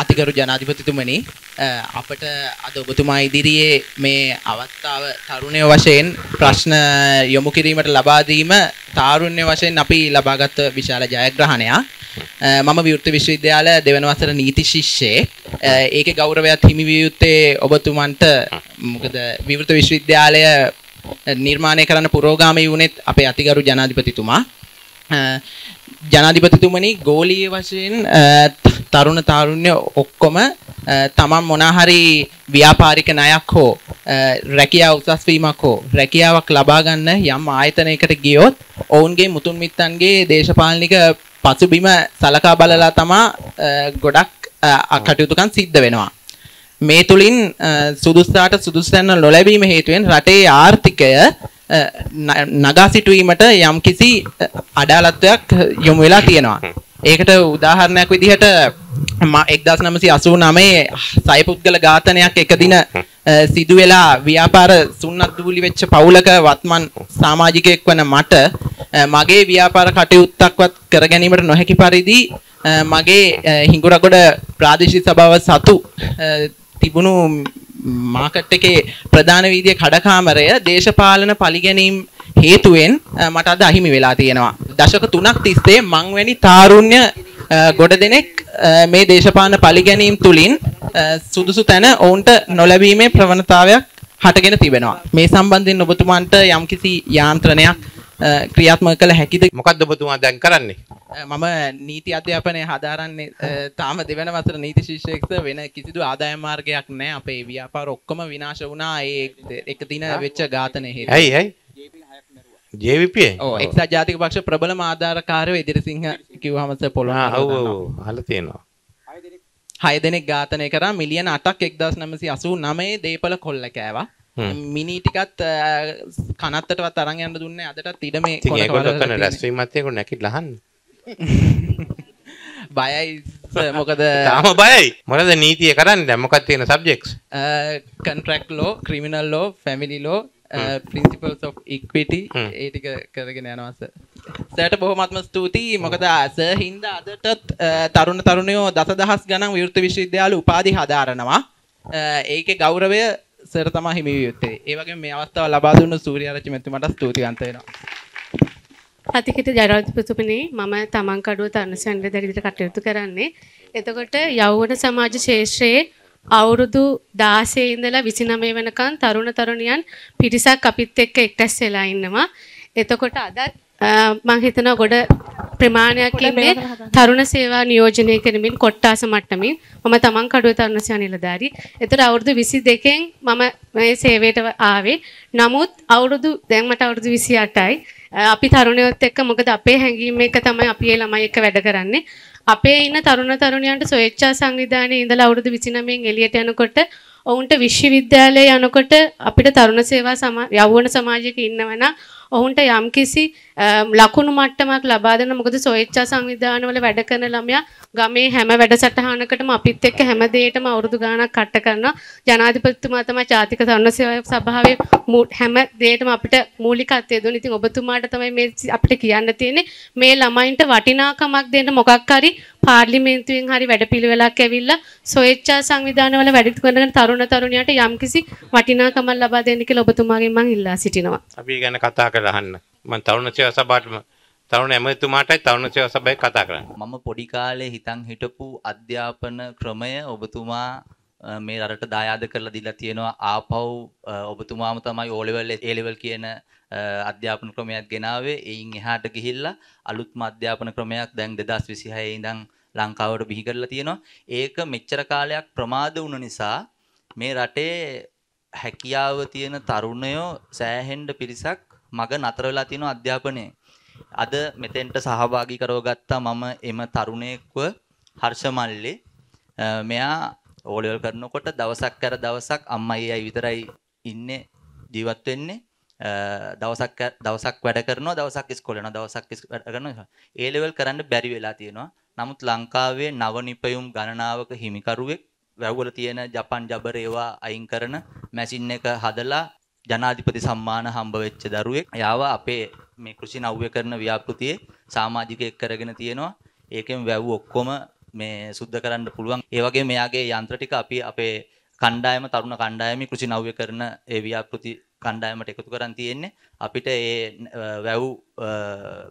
අතිගරු ජනාධිපතිතුමනි අපට අද ඔබතුමා ඉදිරියේ මේ අවස්ථාව තරුණය වශයෙන් ප්‍රශ්න යොමු කිරීමට ලබා දීම තාරුණ්‍ය වශයෙන් අපි ලබාගත් විශාල ජයග්‍රහණයක්. මම විවෘත විශ්වවිද්‍යාල දෙවන වසර නීති ශිෂ්‍යේ. ඒකේ ගෞරවයත් හිමි විය යුත්තේ ඔබතුමන්ට. මොකද විවෘත විශ්වවිද්‍යාලය නිර්මාණය කරන්න පුරෝගාමී වුණෙත් අපේ අතිගරු ජනාධිපතිතුමා. ජනාධිපතිතුමනි ගෝලීය වශයෙන් තරුණ තාරුණ්‍ය ඔක්කොම තමන් මොනාහරි ව්‍යාපාරික ණයක් හෝ රැකියාව උසස් වීමක් හෝ රැකියාවක් ලබා ගන්න යම් ආයතනයකට ගියොත් ඔවුන්ගේ මුතුන් මිත්තන්ගේ දේශපාලනික පසුබිම සලකා බලලා තමා ගොඩක් කටයුතුකම් සිද්ධ වෙනවා. මේ තුලින් සුදුස්සාට සුදුස්සැන්න නොලැබීම හේතුවෙන් රටේ ආර්ථිකය නගා සිටුවීමට යම්කිසි අඩාලත්වයක් යොමු වෙලා තියෙනවා. ඒකට උදාහරණයක් විදිහට 1989 සයිපුද්ගල ඝාතනයක් එක දින සිදු වෙලා ව්‍යාපාර සුන්නත් දූලි වෙච්ච පවුලක වත්මන් සමාජිකයෙක් වන මට මගේ ව්‍යාපාර කටයුත්තක්වත් කර ගැනීමට නොහැකි පරිදි මගේ හිඟුරගොඩ ප්‍රාදේශීය සභාව සතු තිබුණු මාකට් එකේ ප්‍රධාන වීදියේ කඩකාමරය දේශපාලන පරිගැනීම් හේතුවෙන් මට අද අහිමි වෙලා තියෙනවා. දශක 3ක් තිස්සේ මං වැනි තාරුණ්‍ය ගොඩ දෙනෙක් මේ දේශපාලන පරිගැනීම් තුලින් සුදුසු තැන ඔවුන්ට නොලැබීමේ ප්‍රවණතාවයක් හටගෙන තිබෙනවා. මේ සම්බන්ධයෙන් ඔබතුමන්ට යම්කිසි යාන්ත්‍රණයක් ක්‍රියාත්මක කළ හැකිද මොකක්ද ඔබතුමා දැන් කරන්නේ මම නීති අධ්‍යාපනය හදාරන්නේ තාම දෙවන වසර නීති ශිෂ්‍යයෙක්ද වෙන කිසිදු ආදායම් මාර්ගයක් නැහැ අපේ ව්‍යාපාර ඔක්කොම විනාශ වුණා ඒ එක දින වෙච්ච ඝාතනයේ හේතුවෙන් ඇයි ඇයි ජේවිපිය ඕ එක්සා ජාතික පක්ෂ ප්‍රබලම ආධාරකාරයෝ ඉදිරිසිංහ කිව්වහම සර් පොළොන් ඔව් ඔව් අහලා තියෙනවා 6 දෙනෙක් ඝාතනය කරා මිලියන 8ක් 1989 දීපල කොල්ල කෑවා මිනි ටිකත් කනත්තටවත් අරන් යන්න දුන්නේ අදටත් ඉඩ මේ කොල්ල කොල්ල කරන රැස්වීමත් එක්ක නැකිලා අහන්න බයයි මොකද තාම බයයි මොනද නීතිය කරන්නේ දැන් මොකක්ද තියෙන subjects contract law criminal law family law principles uh, hmm. of equity hmm. ඒටික කරගෙන යනවාස සෑට බොහොමත්ම ස්තුතියි මොකද ඇස oh. හින්ද අදටත් uh, තරුණ තරුණයෝ දස දහස් ගණන් විෘත විශ්වවිද්‍යාල උපාධි හදාරනවා uh, ඒක ගෞරවය සර තමා හිමි යුත්තේ ඒවගේ මේ අවස්ථාව ලබා දුන්න සූරියාරච්චි මැතිතුමට ස්තුතිවන්ත වෙනවා අතිකිට ජනාධිපතිතුමනි මම තමන් කඩුව තනසෙන් විදිහට කටයුතු කරන්නේ එතකොට යෞවන සමාජ ශේෂ්ත්‍රයේ අවුරුදු 16 ඉඳලා 29 වෙනකන් තරුණ තරුණියන් පිරිසක් අපිත් එක්ක එක්ටස් වෙලා ඉන්නවා. එතකොට අදත් මම හිතනවා ගොඩ ප්‍රමාණයක් ඉන්නේ තරුණ සේවා නියෝජනය කරමින් කොට්ටාස මට්ටමින් මම තමන් කඩුවේ තරුණ සේවා නිලධාරී. ඒතර අවුරුදු 22කින් මම මේ සේවයට ආවේ. නමුත් අවුරුදු දැන් මට අවුරුදු 28යි. අපි තරුණයොත් එක්ක මොකද අපේ හැඟීම් එක තමයි අපි ළමයි එක්ක වැඩ කරන්නේ. අපේ ඉන්න තරුණ තරුණියන්ට ස්වේච්ඡා සංවිධානයේ ඉඳලා අවුරුදු 29න් එළියට යනකොට ඔවුන්ට විශ්වවිද්‍යාලයේ යනකොට අපිට තරුණ සේවා යෞවන සමාජයක ඉන්නවනම් ඔවුන්ට යම්කිසි ලකුණු මට්ටමක් ලබා දෙන මොකද සොයච්ඡා සංවිධානවල වැඩ කරන ළමයා ගමේ හැම වැඩසටහනකටම අපිත් එක්ක හැම දෙයකටම අවුරුදු ගාණක් කට කරනවා ජනාධිපතිතුමා තමයි ජාතික තරුණ සේවා සභාවේ හැම දෙයකටම අපිට මූලිකත්වය දුන්නේ ඉතින් ඔබතුමාට තමයි මේ අපිට කියන්න තියෙන්නේ මේ ළමයින්ට වටිනාකමක් දෙන්න මොකක් හරි පාර්ලිමේන්තුවෙන් හරි වැඩපිළිවෙලක් ඇවිල්ලා සොයච්ඡා සංවිධානවල වැඩ කරන තරුණ තරුණියට යම්කිසි වටිනාකමක් ලබා දෙන්න කියලා ඔබතුමාගෙන් මම ඉල්ලා සිටිනවා අපි ගැන කතා කර කියලා අහන්න. මම තරුණ සේවා සභාවටම තරුණ ඇමතුමාටයි තරුණ සේවා සභාවේ කතා කරන්නේ. මම පොඩි කාලේ හිතන් හිටපු අධ්‍යාපන ක්‍රමය ඔබතුමා මේ රටට දායාද කරලා දීලා තියෙනවා ආපහු ඔබතුමාම තමයි O level A level කියන අධ්‍යාපන ක්‍රමයක් ගෙනාවේ. එයින් එහාට ගිහිල්ලා අලුත්ම අධ්‍යාපන ක්‍රමයක් දැන් 2026 ඉඳන් ලංකාවට බිහි කරලා තියෙනවා. ඒක මෙච්චර කාලයක් ප්‍රමාද වුණ නිසා මේ රටේ හැකියාව තියෙන තරුණයෝ සෑහෙන්න පිරිසක් මග නතර වෙලා තියෙනවා අධ්‍යාපනයේ. අද මෙතෙන්ට සහභාගී කරවගත්තා මම එම තරුණයෙක්ව හර්ෂ මල්ලේ. මෙයා ඕලෙවල් කරනකොට දවසක් කර දවසක් අම්මයි අයියයි විතරයි ඉන්නේ ජීවත් වෙන්නේ. දවසක් දවසක් වැඩ කරනවා දවසක් ඉස්කෝලේ යනවා දවසක් වැඩ කරනවා. ඒ ලෙවල් කරන්න බැරි වෙලා තියෙනවා. නමුත් ලංකාවේ නවනිපයුම් ගණනාවක හිමිකරුවෙක් වැව්වල තියෙන ජපන් ජබර ඒවා අයින් කරන මැසින් එක හදලා ජනාධිපති සම්මාන හම්බ වෙච්ච දරුවෙක්. යාව අපේ මේ කෘෂි නව්‍ය කරන ව්‍යාපෘතියේ සමාජිකයෙක් කරගෙන තියෙනවා. ඒකෙන් වැව් ඔක්කොම මේ සුද්ධ කරන්න පුළුවන්. ඒ වගේ මෙයාගේ යන්ත්‍ර ටික අපි අපේ කණ්ඩායම තරුණ කණ්ඩායමේ කෘෂි නව්‍ය කරන ඒ ව්‍යාපෘති කණ්ඩායමට එකතු කරන් තියෙන්නේ. අපිට ඒ වැව්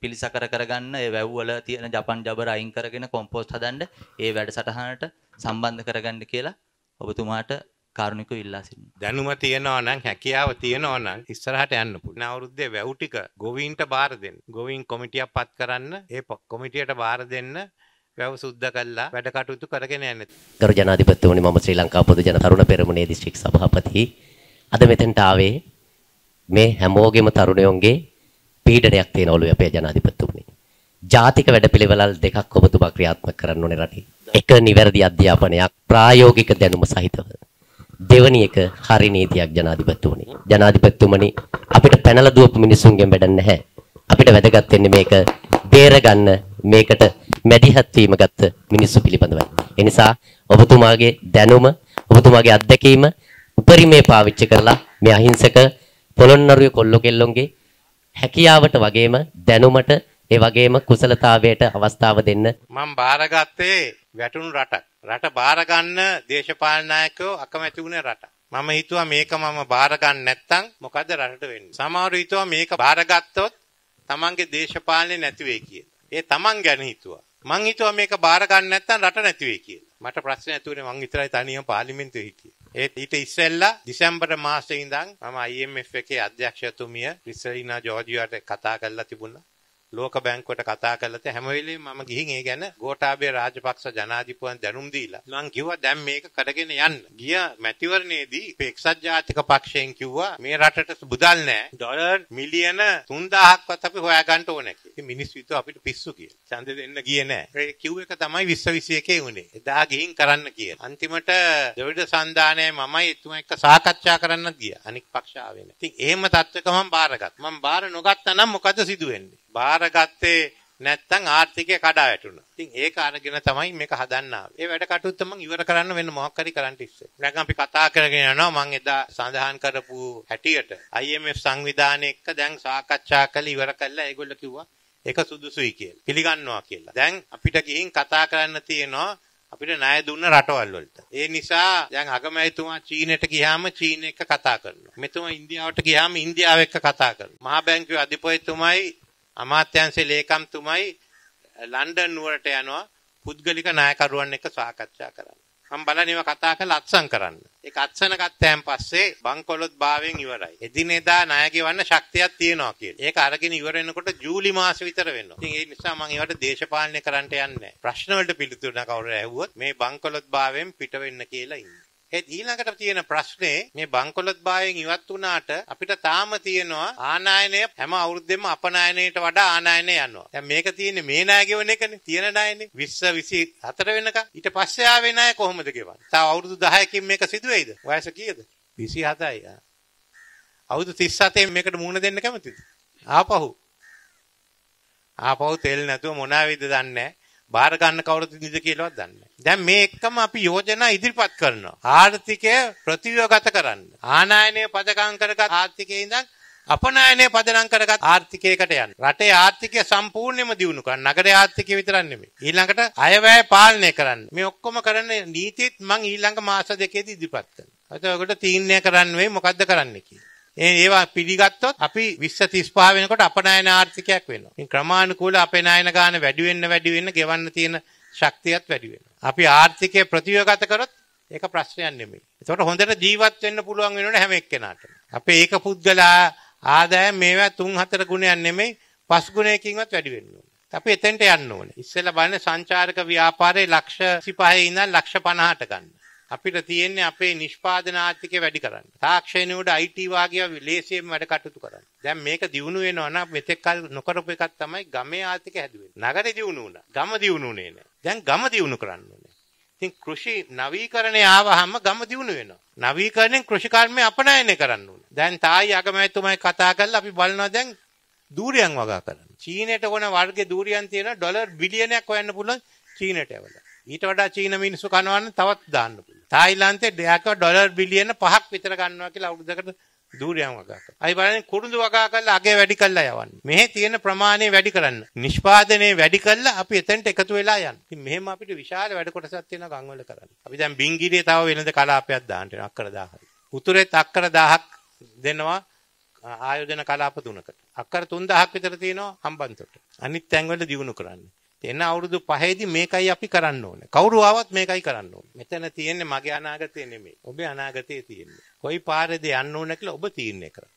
පිළිසකර කරගන්න ඒ වැව් වල තියෙන ජපන් ජබර අයින් කරගෙන කොම්පෝස්ට් හදන්න ඒ වැඩසටහනට සම්බන්ධ කරගන්න කියලා ඔබතුමාට කාරුණිකව ඉල්ලා සිටිනවා. දැනුම තියෙනවා නම් හැකියාව තියෙනවා නම් ඉස්සරහට යන්න පුළුවන්. අවුරුද්දේ වැව් ටික ගොවීන්ට බාර දෙන්න. ගොවීන් කොමිටියක් පත් කරන්න, ඒ කොමිටියට බාර දෙන්න වැව සුද්ධ කල්ලා වැඩ කටයුතු කරගෙන යන්න. ගරු ජනාධිපතිතුමනි මම ශ්‍රී ලංකා පොදු ජන තරුණ පෙරමුණේ දිස්ත්‍රික් සභාපති. අද මෙතෙන්ට ආවේ මේ හැමෝගෙම තරුණයෝන්ගේ පීඩනයක් තියෙනවලු අපේ ජනාධිපතිතුමනි. ජාතික වැඩපිළිවෙළල් දෙකක් ඔබතුමා ක්‍රියාත්මක කරන්න ඕනේ රටේ. එක නිවැරදි අධ්‍යාපනයක් ප්‍රායෝගික දැනුම සහිතව දෙවනි එක හරි නීතියක් ජනාධිපතිතුමනි. ජනාධිපතිතුමනි අපිට පැනලා දුවපු මිනිසුන්ගෙන් වැඩක් නැහැ. අපිට වැදගත් වෙන්නේ මේක බේරගන්න මේකට මැදිහත් වීම ගත්ත මිනිස්සු පිළිබඳවයි. ඒ නිසා ඔබතුමාගේ දැනුම, ඔබතුමාගේ අත්දැකීම උපරිමේ පාවිච්චි කරලා මේ අහිංසක පොළොන්නරුවේ කොල්ලෝ කෙල්ලොන්ගේ හැකියාවට වගේම දැනුමට ඒ වගේම කුසලතාවයට අවස්ථාව දෙන්න. මම බාරගත්තේ වැටුණු රටක්. රට බාර ගන්න දේශපාලන නායකයෝ අකමැති වුණ රටක්. මම හිතුවා මේක මම බාර ගන්න නැත්තම් මොකද රටට වෙන්නේ? සමහරව හිතුවා මේක බාරගත්තොත් තමන්ගේ දේශපාලනේ නැති වෙයි කියලා. ඒ තමන් ගැන හිතුවා. මං හිතුවා මේක බාර ගන්න නැත්තම් රට නැති වෙයි කියලා. මට ප්‍රශ්නේ ඇතුනේ මං විතරයි තනියම පාර්ලිමේන්තුවේ හිටියේ. ඒත් ඊට ඉස්සෙල්ලා දෙසැම්බර් මාසයේ ඉඳන් මම IMF එකේ අධ්‍යක්ෂතුමිය රිසලිනා ජෝර්ජියාට කතා කරලා තිබුණා. ලෝක බැංකුවට කතා කරලා තේ හැම වෙලෙම මම ගිහින් ඒ ගැන ගෝඨාභය රාජපක්ෂ ජනාධිපතිවන් දැනුම් දීලා මං කිව්වා දැන් මේක කරගෙන යන්න. ගිය මැතිවරණයේදී එක්සත් ජාතික පක්ෂයෙන් කිව්වා මේ රටට බුදල් නැහැ. ඩොලර් මිලියන 3000ක්වත් අපි හොයාගන්න ඕනේ කියලා. ඉතින් මිනිස් විතු අපිට පිස්සු කියලා. ඡන්දෙ දෙන්න ගියේ නැහැ. ඒ කිව් එක තමයි 2021 වුණේ. එදා ගිහින් කරන්න කියලා. අන්තිමට ද්‍රවිඩ සංධානයේ මමයි එතුමා එක්ක සාකච්ඡා කරන්නත් ගියා. අනික් පක්ෂ ආවේ නැහැ. ඉතින් එහෙම තත්ත්වක මම බාරගත්. මම බාර නොගත්තා නම් මොකද සිදුවෙන්නේ? බාරගත්තේ නැත්තම් ආර්ථිකය කඩා වැටුණා. ඉතින් ඒක අරගෙන තමයි මේක හදන්න ආවේ. ඒ වැඩ කටයුත්ත මම ඉවර කරන්න වෙන මොහොක් හරි කරන්න ඉස්සේ. නැගම් අපි කතා කරගෙන යනවා මම එදා සඳහන් කරපු හැටියට IMF සංවිධානය එක්ක දැන් සාකච්ඡා කළ ඉවර කළා ඒගොල්ලෝ කිව්වා ඒක සුදුසුයි කියලා. පිළිගන්නවා කියලා. දැන් අපිට ගිහින් කතා කරන්න තියෙනවා අපිට ණය දුන්න රටවල් වලට. ඒ නිසා දැන් අගමැතිතුමා චීනෙට ගියාම චීන එක්ක කතා කරනවා. මෙතුමා ඉන්දියාවට ගියාම ඉන්දියාව එක්ක කතා කරනවා. මහා බැංකුවේ අධිපතිතුමයි අමාත්‍යංශ ලේකම්තුමයි ලන්ඩන් නුවරට යනවා පුද්ගලික නායකරුවන් එක්ක සාකච්ඡා කරන්න. මම බලන්නේව කතා කරලා අත්සන් කරන්න. ඒක අත්සන ගත්තයන් පස්සේ බංකොලොත් භාවයෙන් ඉවරයි. එදිනෙදා ණය ගෙවන්න ශක්තියක් තියෙනවා කියලා. ඒක අරගෙන ඉවර වෙනකොට ජූලි මාසෙ විතර වෙනවා. ඉතින් ඒ නිසා මම ඒවට දේශපාලනය කරන්නට යන්නේ නැහැ. ප්‍රශ්න වලට පිළිතුරු නැ කවුරු ඇහුවොත් මේ බංකොලොත් භාවයෙන් පිට වෙන්න කියලා ඉන්නේ. ඒ ඊළඟට තියෙන ප්‍රශ්නේ මේ බංකොලොත් බායෙන් ඉවත් වුණාට අපිට තාම තියෙනවා ආනායනය හැම අවුරුද්දෙම අපනායනයට වඩා ආනායනය යනවා. දැන් මේක තියෙන්නේ මේ ණය ගෙවන එකනේ. තියෙන ණයනේ 20 24 වෙනකම්. ඊට පස්සේ ආවේ ණය කොහොමද ගෙවන්නේ? තාම අවුරුදු 10කින් මේක සිදු වෙයිද? වයස කීයද? 27යි. අවුරුදු 37 මේකට මුහුණ දෙන්න කැමතිද? ආපහු. ආපහු තෙල් නැතුව මොනාවිද දන්නේ බාර ගන්න කවුරුද නිද කියලාවත් දන්නේ නැහැ. දැන් මේ එක්කම අපි යෝජනා ඉදිරිපත් කරනවා. ආර්ථිකය ප්‍රතිව්‍යුහගත කරන්න. ආනායනය පදකම් කරගත් ආර්ථිකයේ ඉඳන් අපනායනය පදනම් කරගත් ආර්ථිකයකට යන්න. රටේ ආර්ථිකය සම්පූර්ණයෙන්ම දියුණු කරන්න. නගරයේ ආර්ථිකය විතරක් නෙමෙයි. ඊළඟට අයවැය පාලනය කරන්න. මේ ඔක්කොම කරන නීතිත් මං ඊළඟ මාස දෙකේදී ඉදිරිපත් කරනවා. ඒකට ඔයගොල්ලෝ තීරණය කරන්න වෙයි මොකද්ද කරන්න කියලා. ඒවා පිළිගත්තොත් අපි 20 35 වෙනකොට අපනයන ආර්ථිකයක් වෙනවා. ඉතින් ක්‍රමානුකූලව අපේ ණයන ගාන වැඩි වෙන්න වැඩි වෙන්න ගෙවන්න තියෙන ශක්තියත් වැඩි වෙනවා. අපි ආර්ථිකය ප්‍රතිව්‍යගත කරොත් ඒක ප්‍රශ්නයක් නෙමෙයි. ඒතකොට හොඳට ජීවත් වෙන්න පුළුවන් වෙනවනේ හැම එක්කෙනාටම. අපේ ඒක පුද්ගලයා ආදායම් මේවා 3 4 ගුණයක් නෙමෙයි 5 ගුණයකින්වත් වැඩි වෙන්න ඕනේ. අපි එතෙන්ට යන්න ඕනේ. ඉස්සෙල්ලා බලන්න සංචාරක ව්‍යාපාරයේ ලක්ෂ 25 ඉඳන් ලක්ෂ 50ට ගන්න. අපිට තියෙන්නේ අපේ නිෂ්පාදන ආර්ථිකය වැඩි කරන්න. තාක්ෂණය උඩ IT වාගේ ලේසියෙන් වැඩ කටයුතු කරන්න. දැන් මේක දියුණු වෙනවා නම් මෙතෙක් කල නොකරපු එකක් තමයි ගමේ ආර්ථිකය හැදුවේ. නගරේ දියුණු වුණා. ගම දියුණු වුණේ නැහැ. දැන් ගම දියුණු කරන්න ඕනේ. ඉතින් කෘෂි නවීකරණය ආවහම ගම දියුණු වෙනවා. නවීකරණයෙන් කෘෂිකර්මය අපනයනය කරන්න ඕනේ. දැන් තායි අගමැතිතුමයි කතා කරලා අපි බලනවා දැන් දූරියන් වගා කරන්න. චීනයට ඕන වර්ගයේ දූරියන් තියෙනවා ඩොලර් බිලියනයක් හොයන්න පුළුවන් චීනයට ඇවිල්ලා. ඊට වඩා චීන මිනිස්සු කනවා නම් තවත් දාන්න පුළුවන්. තායිලන්තේ ඩයක ඩොලර් බිලියන 5ක් විතර ගන්නවා කියලා අවුරුද්දකට ධූරයන් වගා කරනවා. අයි බලන්න කුරුඳු වගා කරලා අගේ වැඩි කරලා යවන්නේ. මෙහි තියෙන ප්‍රමාණය වැඩි කරන්න. නිෂ්පාදනය වැඩි කරලා අපි එතනට එකතු වෙලා යන්න. ඉතින් මෙහෙම අපිට විශාල වැඩ කොටසක් තියෙනවා ගම්වල කරන්න. අපි දැන් බින්ගිරියේ තව වෙනද කලාපයක් දාන්න වෙනවා අක්කර 1000යි. උතුරේත් අක්කර 1000ක් දෙනවා ආයෝජන කලාප තුනකට. අක්කර 3000ක් විතර තියෙනවා හම්බන්තොට. අනිත් තැන්වල දියුණු කරන්න. එන අවුරුදු 5ේදී මේකයි අපි කරන්න ඕනේ. කවුරු ආවත් මේකයි කරන්න ඕනේ. මෙතන තියෙන්නේ මගේ අනාගතේ නෙමෙයි. ඔබේ අනාගතේ තියෙන්නේ. කොයි පාරේද යන්න ඕන කියලා ඔබ තීරණය කරන්න.